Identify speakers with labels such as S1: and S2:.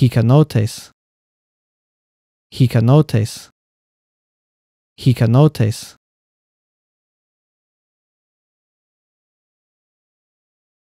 S1: Hikanotes. Hikanotes. Hikanotes.